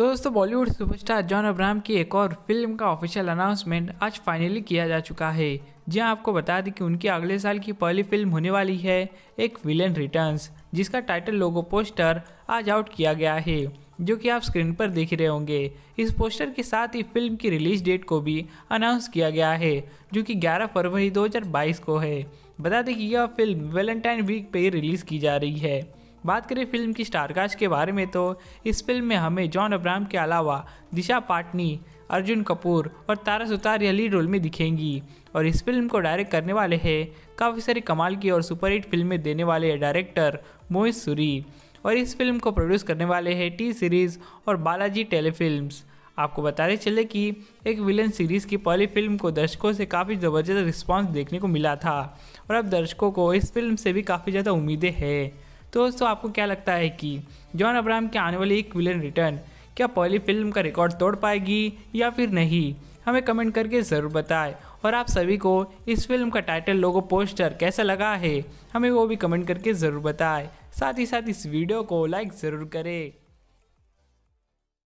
तो दोस्तों Bollywood superstar John Abraham की एक और फिल्म का ऑफिशियल अनाउंसमेंट आज फाइनली किया जा चुका है जहां आपको बता दें कि उनकी अगले साल की पहली फिल्म होने वाली है एक विलन रिटर्न्स जिसका टाइटल लोगो पोस्टर आज आउट किया गया है जो कि आप स्क्रीन पर देख रहे होंगे इस पोस्टर के साथ ही फिल्म की रिलीज डेट को भी अनाउंस किया गया है जो कि 11 फरवरी 2022 को है बता दें कि यह फिल्म वैलेंटाइन वीक पर रिलीज़ की जा रही है बात करें फिल्म की स्टारकास्ट के बारे में तो इस फिल्म में हमें जॉन अब्राम के अलावा दिशा पाटनी अर्जुन कपूर और तारा सुतारिया लीड रोल में दिखेंगी और इस फिल्म को डायरेक्ट करने वाले हैं काफ़ी सारी कमाल की और सुपरहिट फिल्में देने वाले डायरेक्टर मोहित सूरी और इस फिल्म को प्रोड्यूस करने वाले हैं टी सीरीज़ और बालाजी टेलीफिल्म आपको बताते चले कि एक विलन सीरीज़ की पहली फिल्म को दर्शकों से काफ़ी ज़बरदस्त रिस्पॉन्स देखने को मिला था और अब दर्शकों को इस फिल्म से भी काफ़ी ज़्यादा उम्मीदें हैं तो दोस्तों आपको क्या लगता है कि जॉन अब्राहम की आने वाली एक विलन रिटर्न क्या पहली फिल्म का रिकॉर्ड तोड़ पाएगी या फिर नहीं हमें कमेंट करके ज़रूर बताएं और आप सभी को इस फिल्म का टाइटल लोगो पोस्टर कैसा लगा है हमें वो भी कमेंट करके ज़रूर बताएं साथ ही साथ इस वीडियो को लाइक ज़रूर करें